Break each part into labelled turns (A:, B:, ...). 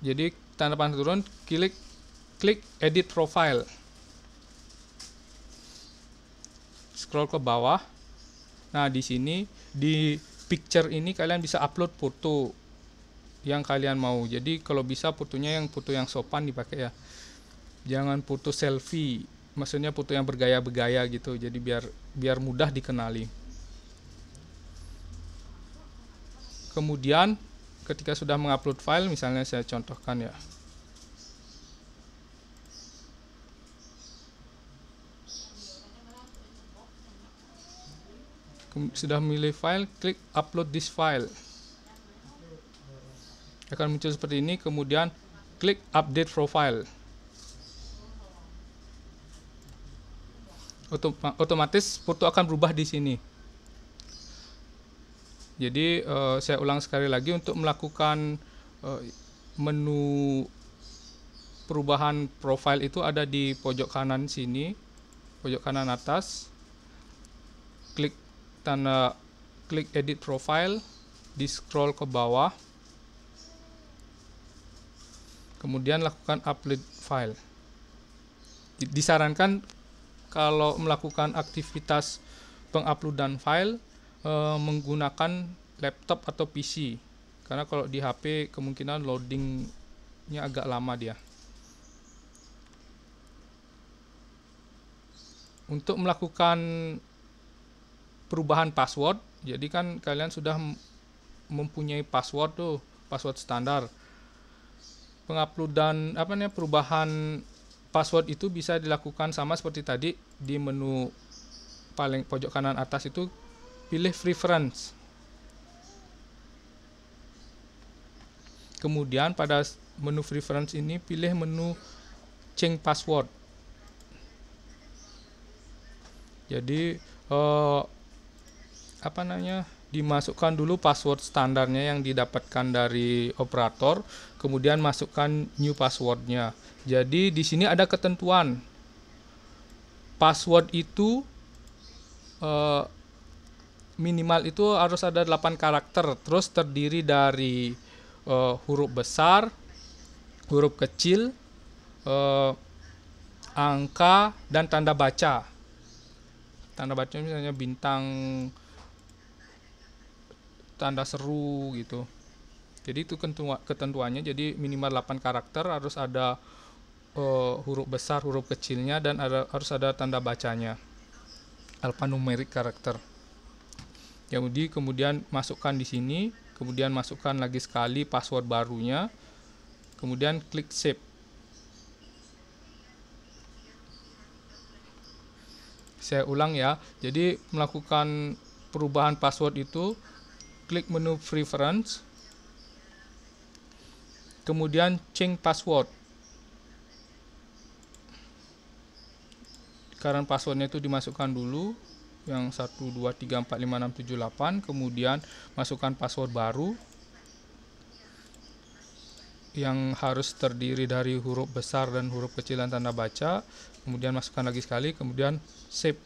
A: jadi tanda panah turun klik klik edit profile scroll ke bawah nah di sini di picture ini kalian bisa upload foto yang kalian mau jadi kalau bisa fotonya yang foto yang sopan dipakai ya jangan foto selfie maksudnya foto yang bergaya-bergaya gitu jadi biar biar mudah dikenali kemudian ketika sudah mengupload file misalnya saya contohkan ya sudah memilih file klik upload this file akan muncul seperti ini kemudian klik update profile otomatis foto akan berubah di sini jadi uh, saya ulang sekali lagi untuk melakukan uh, menu perubahan profile itu ada di pojok kanan sini, pojok kanan atas. Klik tanda klik edit profile, di scroll ke bawah. Kemudian lakukan upload file. Disarankan kalau melakukan aktivitas penguploadan file eh, menggunakan laptop atau PC karena kalau di HP kemungkinan loadingnya agak lama dia untuk melakukan perubahan password jadi kan kalian sudah mempunyai password tuh password standar penguploadan apa namanya perubahan password itu bisa dilakukan sama seperti tadi di menu paling pojok kanan atas itu pilih preference Kemudian pada menu preference ini pilih menu change password. Jadi eh, apa namanya? dimasukkan dulu password standarnya yang didapatkan dari operator, kemudian masukkan new passwordnya. Jadi di sini ada ketentuan password itu eh, minimal itu harus ada 8 karakter, terus terdiri dari uh, huruf besar, huruf kecil, uh, angka dan tanda baca. Tanda baca misalnya bintang tanda seru gitu. Jadi itu ketentuannya jadi minimal 8 karakter harus ada uh, huruf besar, huruf kecilnya dan ada, harus ada tanda bacanya. Alphanumeric karakter. Jadi kemudian masukkan di sini kemudian masukkan lagi sekali password barunya kemudian klik save saya ulang ya jadi melakukan perubahan password itu klik menu preference kemudian change password karena passwordnya itu dimasukkan dulu yang 1 2 3 4 5 6 7 8 kemudian masukkan password baru yang harus terdiri dari huruf besar dan huruf kecil dan tanda baca kemudian masukkan lagi sekali kemudian save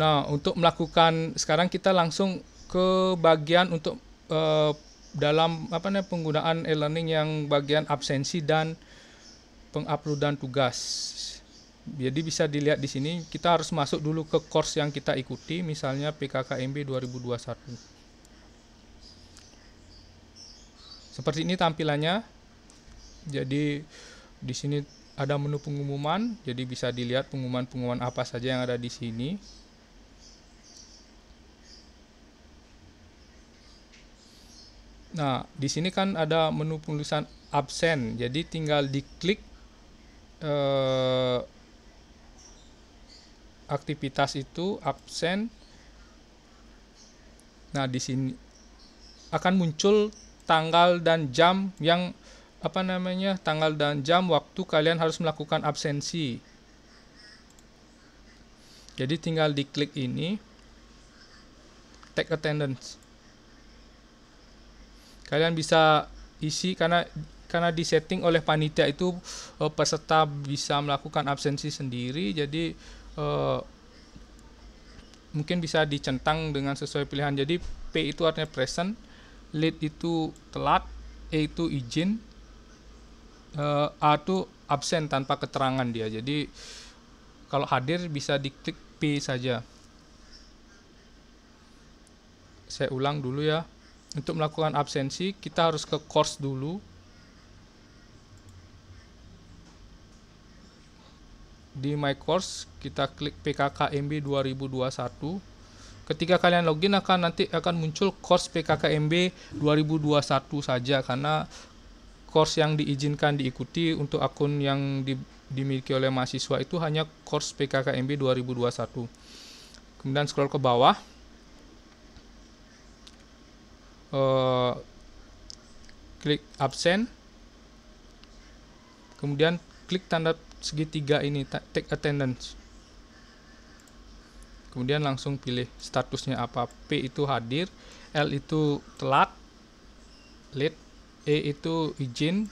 A: Nah, untuk melakukan sekarang kita langsung ke bagian untuk uh, dalam apa namanya penggunaan e-learning yang bagian absensi dan penguploadan tugas. Jadi bisa dilihat di sini kita harus masuk dulu ke course yang kita ikuti misalnya PKKMB 2021. Seperti ini tampilannya. Jadi di sini ada menu pengumuman, jadi bisa dilihat pengumuman-pengumuman apa saja yang ada di sini. Nah, di sini kan ada menu penulisan absen. Jadi tinggal diklik eh, aktivitas itu absen. Nah, di sini akan muncul tanggal dan jam yang apa namanya? tanggal dan jam waktu kalian harus melakukan absensi. Jadi tinggal diklik ini take attendance kalian bisa isi karena karena disetting oleh panitia itu uh, peserta bisa melakukan absensi sendiri jadi uh, mungkin bisa dicentang dengan sesuai pilihan jadi P itu artinya present late itu telat E itu izin uh, A itu absen tanpa keterangan dia jadi kalau hadir bisa diklik P saja saya ulang dulu ya untuk melakukan absensi, kita harus ke course dulu. Di my course, kita klik PKKMB 2021. Ketika kalian login akan nanti akan muncul course PKKMB 2021 saja karena course yang diizinkan diikuti untuk akun yang di, dimiliki oleh mahasiswa itu hanya course PKKMB 2021. Kemudian scroll ke bawah. Eh, klik absen kemudian klik tanda segitiga ini take attendance kemudian langsung pilih statusnya apa P itu hadir L itu telat late E itu izin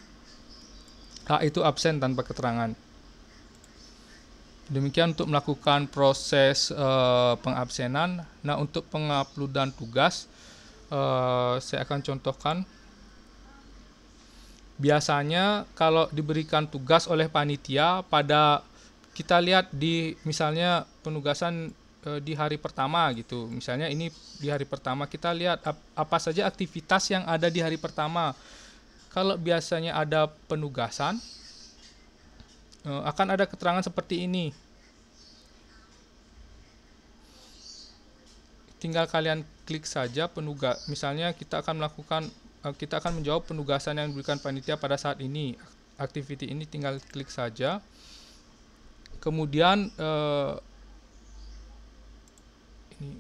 A: H itu absen tanpa keterangan demikian untuk melakukan proses uh, pengabsenan nah untuk penguploadan tugas Eh, saya akan contohkan biasanya kalau diberikan tugas oleh panitia pada kita lihat di misalnya penugasan e, di hari pertama gitu misalnya ini di hari pertama kita lihat ap, apa saja aktivitas yang ada di hari pertama kalau biasanya ada penugasan e, akan ada keterangan seperti ini tinggal kalian klik saja penugas misalnya kita akan melakukan eh, kita akan menjawab penugasan yang diberikan panitia pada saat ini activity ini tinggal klik saja kemudian eh, ini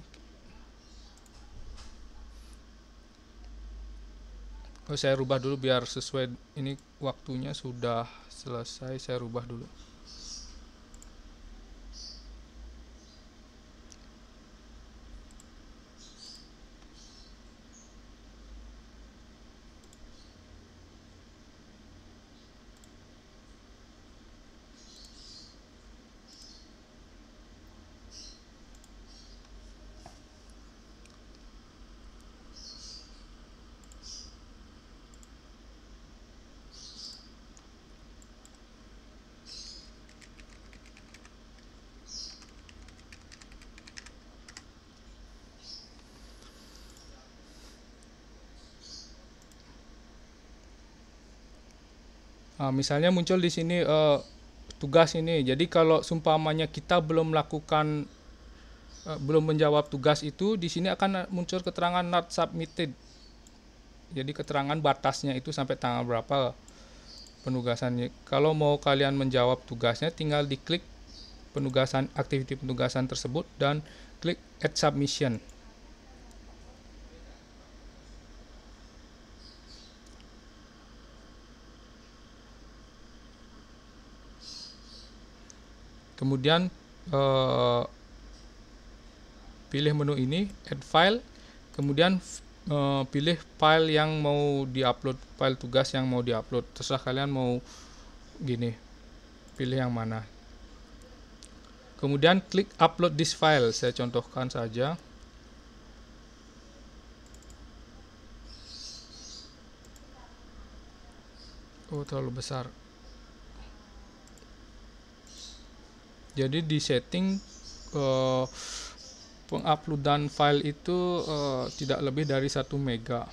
A: oh, saya rubah dulu biar sesuai ini waktunya sudah selesai saya rubah dulu Nah, misalnya muncul di sini uh, tugas ini. Jadi kalau sumpamanya kita belum melakukan uh, belum menjawab tugas itu, di sini akan muncul keterangan not submitted. Jadi keterangan batasnya itu sampai tanggal berapa penugasannya. Kalau mau kalian menjawab tugasnya, tinggal diklik penugasan activity penugasan tersebut dan klik add submission. kemudian uh, pilih menu ini add file kemudian uh, pilih file yang mau diupload file tugas yang mau diupload terserah kalian mau gini pilih yang mana kemudian klik upload this file saya contohkan saja oh terlalu besar jadi di setting uh, penguploadan file itu uh, tidak lebih dari 1 mega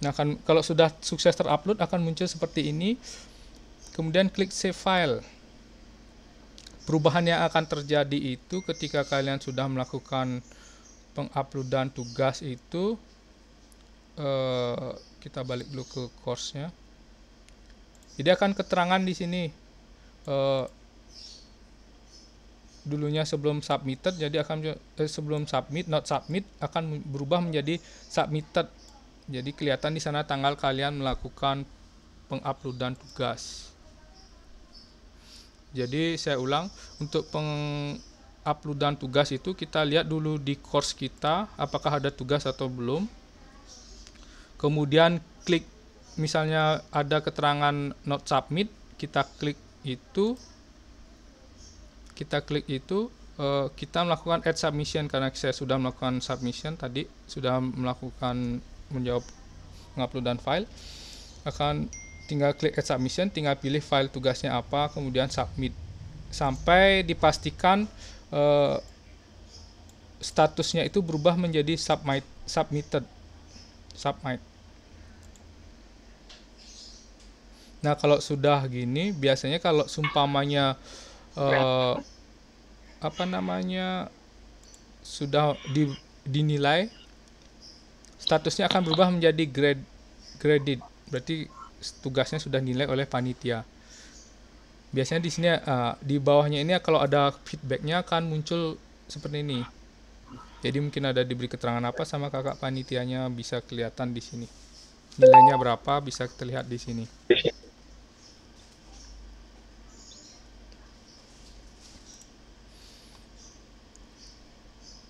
A: nah kan kalau sudah sukses terupload akan muncul seperti ini kemudian klik save file perubahan yang akan terjadi itu ketika kalian sudah melakukan penguploadan tugas itu uh, kita balik dulu ke course-nya jadi akan keterangan di sini eh, dulunya sebelum submitted jadi akan eh, sebelum submit not submit akan berubah menjadi submitted. Jadi kelihatan di sana tanggal kalian melakukan penguploadan tugas. Jadi saya ulang untuk penguploadan tugas itu kita lihat dulu di course kita apakah ada tugas atau belum. Kemudian klik misalnya ada keterangan not submit, kita klik itu kita klik itu eh, kita melakukan add submission karena saya sudah melakukan submission tadi sudah melakukan menjawab mengupload dan file akan tinggal klik add submission tinggal pilih file tugasnya apa kemudian submit sampai dipastikan eh, statusnya itu berubah menjadi submit submitted submit Nah, kalau sudah gini biasanya kalau sumpamanya uh, apa namanya sudah di, dinilai statusnya akan berubah menjadi grade graded. Berarti tugasnya sudah dinilai oleh panitia. Biasanya di sini uh, di bawahnya ini kalau ada feedbacknya akan muncul seperti ini. Jadi mungkin ada diberi keterangan apa sama kakak panitianya bisa kelihatan di sini. Nilainya berapa bisa terlihat di sini.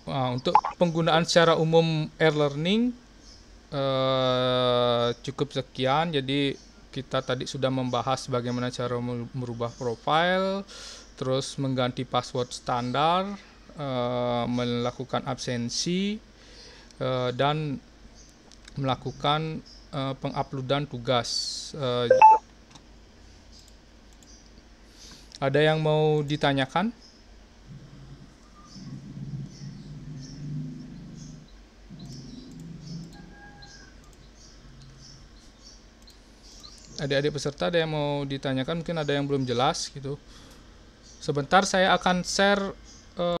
A: Nah, untuk penggunaan secara umum air learning eh, cukup sekian. Jadi kita tadi sudah membahas bagaimana cara merubah profile, terus mengganti password standar, eh, melakukan absensi, eh, dan melakukan eh, penguploadan tugas. Eh, ada yang mau ditanyakan? adik-adik peserta ada yang mau ditanyakan mungkin ada yang belum jelas gitu sebentar saya akan share